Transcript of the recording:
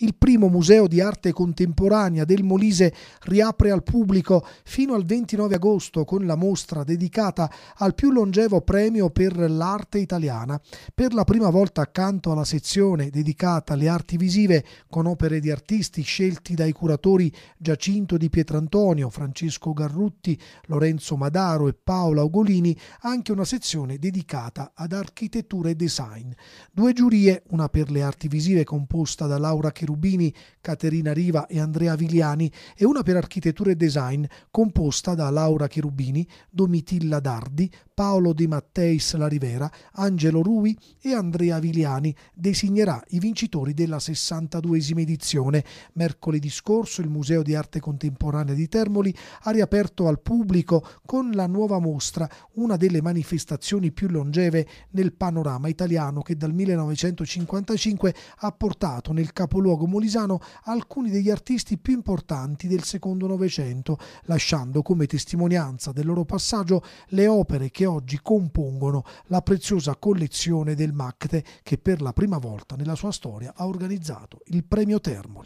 Il primo museo di arte contemporanea del Molise riapre al pubblico fino al 29 agosto con la mostra dedicata al più longevo premio per l'arte italiana. Per la prima volta accanto alla sezione dedicata alle arti visive con opere di artisti scelti dai curatori Giacinto di Pietrantonio, Francesco Garrutti, Lorenzo Madaro e Paola Ugolini, anche una sezione dedicata ad architettura e design. Due giurie, una per le arti visive composta da Laura Chirurgia, Cherubini, Caterina Riva e Andrea Vigliani e una per architettura e design composta da Laura Cherubini, Domitilla Dardi, Paolo Di Matteis La Rivera, Angelo Rui e Andrea Viliani designerà i vincitori della 62esima edizione. Mercoledì scorso il Museo di Arte Contemporanea di Termoli ha riaperto al pubblico con la nuova mostra, una delle manifestazioni più longeve nel panorama italiano che dal 1955 ha portato nel capoluogo molisano alcuni degli artisti più importanti del secondo Novecento, lasciando come testimonianza del loro passaggio le opere che oggi compongono la preziosa collezione del MACTE che per la prima volta nella sua storia ha organizzato il Premio Termoli.